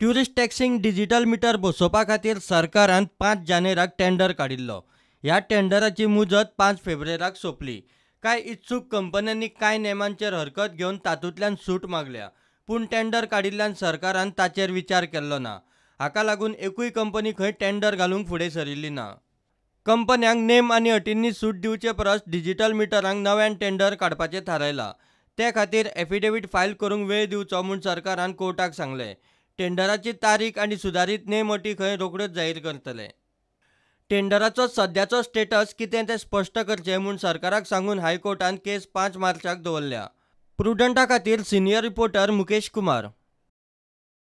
tourist टॅक्सींग digital meter बसोवपा खातीर सरकारान पांच जानेराक टेंडर काडिल्लो ह्या टेंडराची मुजत पांच फेब्रुवारीक सोंपली कांय इत्सूक कंपन्यांनी कांय नेमांचेर हरकत घेवन तातूंतल्यान सूट मागल्या पूण टेंडर काडिल्ल्यान सरकारान ताचेर विचार केल्लो ना हाका लागून एकूय कंपनी खंय टेंडर घालूंक फुडें सरिल्ली ना कंपन्यांक नेम आनी अटींनी सूट दिवचे परस डिजिटल मिटरांक नव्यान टेंडर काडपाचें थारायलां ते खातीर एफिडेवीट फायल करूंक वेळ दिवचो म्हूण सरकारान कोर्टाक सांगलें टेंडराची तारीख आणि सुधारित नेम अटी खंय रोखडेच जाहीर करतले टेंडराचो सद्याचो स्टेटस कितें तें स्पश्ट करचें म्हूण सरकाराक सांगून हायकोर्टान केस पांच मार्चाक दवरल्या प्रुडंटा खातीर सिनियर रिपोर्टर मुकेश कुमार